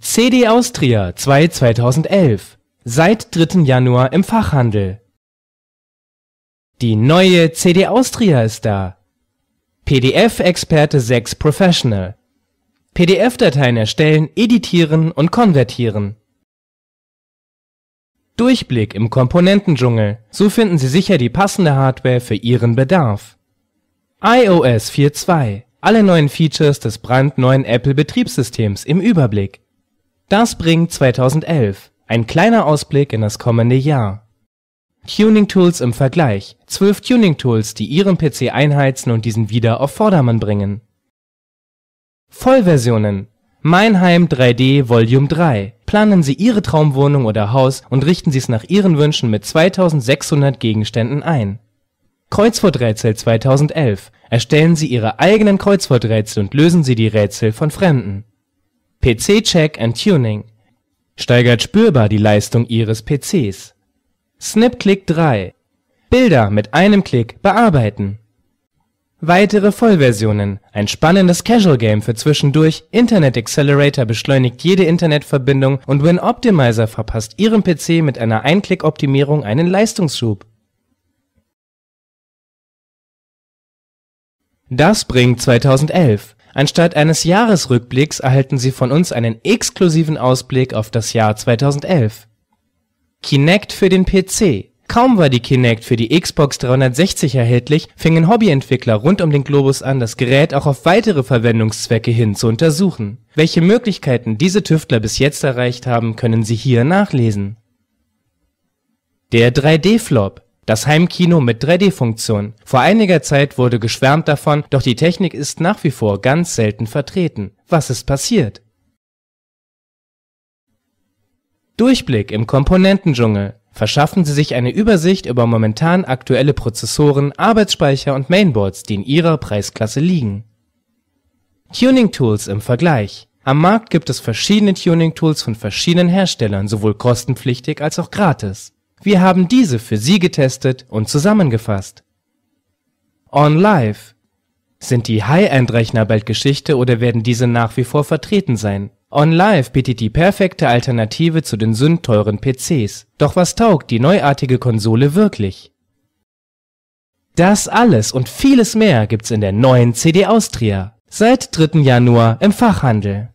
CD Austria 2 2011. Seit 3. Januar im Fachhandel. Die neue CD Austria ist da. PDF Experte 6 Professional. PDF-Dateien erstellen, editieren und konvertieren. Durchblick im Komponentendschungel. So finden Sie sicher die passende Hardware für Ihren Bedarf. iOS 4.2. Alle neuen Features des brandneuen Apple-Betriebssystems im Überblick. Das bringt 2011 ein kleiner Ausblick in das kommende Jahr. Tuning-Tools im Vergleich. 12 Tuning-Tools, die Ihren PC einheizen und diesen wieder auf Vordermann bringen. Vollversionen. Meinheim 3D Volume 3. Planen Sie Ihre Traumwohnung oder Haus und richten Sie es nach Ihren Wünschen mit 2600 Gegenständen ein. Kreuzworträtsel 2011. Erstellen Sie Ihre eigenen Kreuzworträtsel und lösen Sie die Rätsel von Fremden. PC Check and Tuning steigert spürbar die Leistung Ihres PCs. Snip Click 3 Bilder mit einem Klick bearbeiten. Weitere Vollversionen. Ein spannendes Casual Game für zwischendurch. Internet Accelerator beschleunigt jede Internetverbindung und Win Optimizer verpasst Ihrem PC mit einer Einklick-Optimierung einen Leistungsschub. Das bringt 2011. Anstatt eines Jahresrückblicks erhalten Sie von uns einen exklusiven Ausblick auf das Jahr 2011. Kinect für den PC Kaum war die Kinect für die Xbox 360 erhältlich, fingen Hobbyentwickler rund um den Globus an, das Gerät auch auf weitere Verwendungszwecke hin zu untersuchen. Welche Möglichkeiten diese Tüftler bis jetzt erreicht haben, können Sie hier nachlesen. Der 3D-Flop das Heimkino mit 3D-Funktion. Vor einiger Zeit wurde geschwärmt davon, doch die Technik ist nach wie vor ganz selten vertreten. Was ist passiert? Durchblick im Komponentendschungel. Verschaffen Sie sich eine Übersicht über momentan aktuelle Prozessoren, Arbeitsspeicher und Mainboards, die in Ihrer Preisklasse liegen. Tuning-Tools im Vergleich. Am Markt gibt es verschiedene Tuning-Tools von verschiedenen Herstellern, sowohl kostenpflichtig als auch gratis. Wir haben diese für Sie getestet und zusammengefasst. OnLive. Sind die High-End-Rechner bald Geschichte oder werden diese nach wie vor vertreten sein? OnLive bietet die perfekte Alternative zu den sündteuren PCs. Doch was taugt die neuartige Konsole wirklich? Das alles und vieles mehr gibt's in der neuen CD Austria. Seit 3. Januar im Fachhandel.